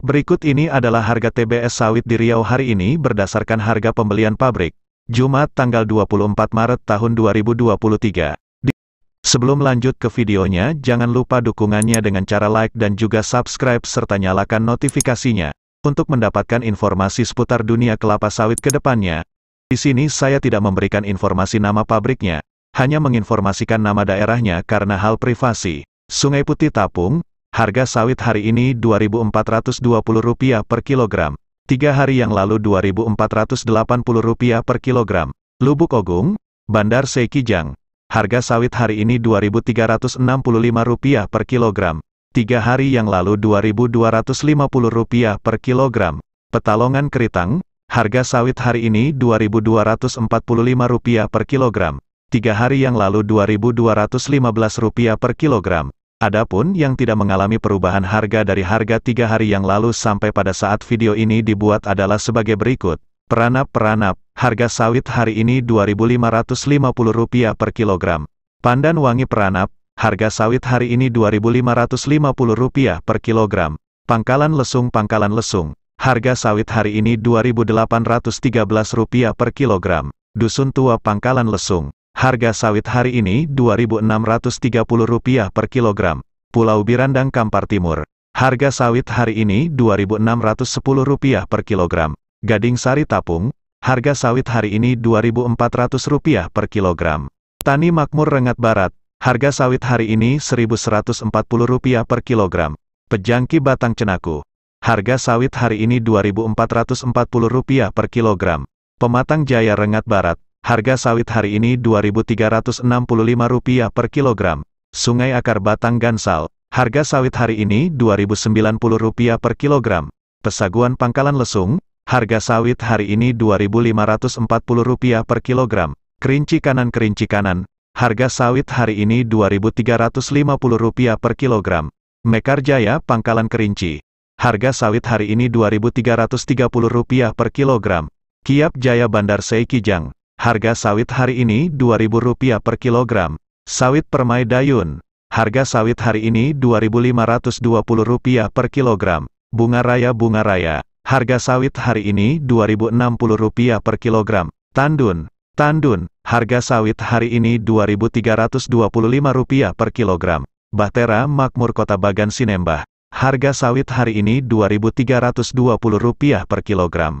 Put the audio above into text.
Berikut ini adalah harga TBS sawit di Riau hari ini berdasarkan harga pembelian pabrik, Jumat tanggal 24 Maret tahun 2023. Sebelum lanjut ke videonya, jangan lupa dukungannya dengan cara like dan juga subscribe serta nyalakan notifikasinya, untuk mendapatkan informasi seputar dunia kelapa sawit ke depannya. Di sini saya tidak memberikan informasi nama pabriknya, hanya menginformasikan nama daerahnya karena hal privasi. Sungai Putih Tapung, Harga sawit hari ini Rp2.420 per kilogram. Tiga hari yang lalu Rp2.480 per kilogram. Lubuk Ogung, Bandar Seikijang, Harga sawit hari ini Rp2.365 per kilogram. Tiga hari yang lalu Rp2.250 per kilogram. Petalongan Keritang, harga sawit hari ini Rp2.245 per kilogram. Tiga hari yang lalu Rp2.215 per kilogram. Adapun yang tidak mengalami perubahan harga dari harga tiga hari yang lalu sampai pada saat video ini dibuat adalah sebagai berikut. Peranap-peranap, harga sawit hari ini Rp2.550 per kilogram. Pandan wangi peranap, harga sawit hari ini Rp2.550 per kilogram. Pangkalan lesung pangkalan lesung, harga sawit hari ini Rp2.813 per kilogram. Dusun tua pangkalan lesung, Harga sawit hari ini Rp2.630 per kilogram. Pulau Birandang Kampar Timur. Harga sawit hari ini Rp2.610 per kilogram. Gading Sari Tapung. Harga sawit hari ini Rp2.400 per kilogram. Tani Makmur Rengat Barat. Harga sawit hari ini Rp1.140 per kilogram. Pejangki Batang Cenaku. Harga sawit hari ini Rp2.440 per kilogram. Pematang Jaya Rengat Barat. Harga sawit hari ini Rp2.365 per kilogram. Sungai Akar Batang Gansal. Harga sawit hari ini Rp2.090 per kilogram. Pesaguan Pangkalan Lesung. Harga sawit hari ini Rp2.540 per kilogram. Kerinci kanan kerinci kanan. Harga sawit hari ini Rp2.350 per kilogram. Mekar Jaya Pangkalan Kerinci. Harga sawit hari ini Rp2.330 per kilogram. Kiap Jaya Bandar Seikijang. Harga sawit hari ini Rp2.000 per kilogram. Sawit permai dayun. Harga sawit hari ini Rp2.520 per kilogram. Bunga raya bunga raya. Harga sawit hari ini Rp2.060 per kilogram. Tandun. Tandun. Harga sawit hari ini Rp2.325 per kilogram. Bahtera Makmur Kota Bagan Sinembah. Harga sawit hari ini Rp2.320 per kilogram.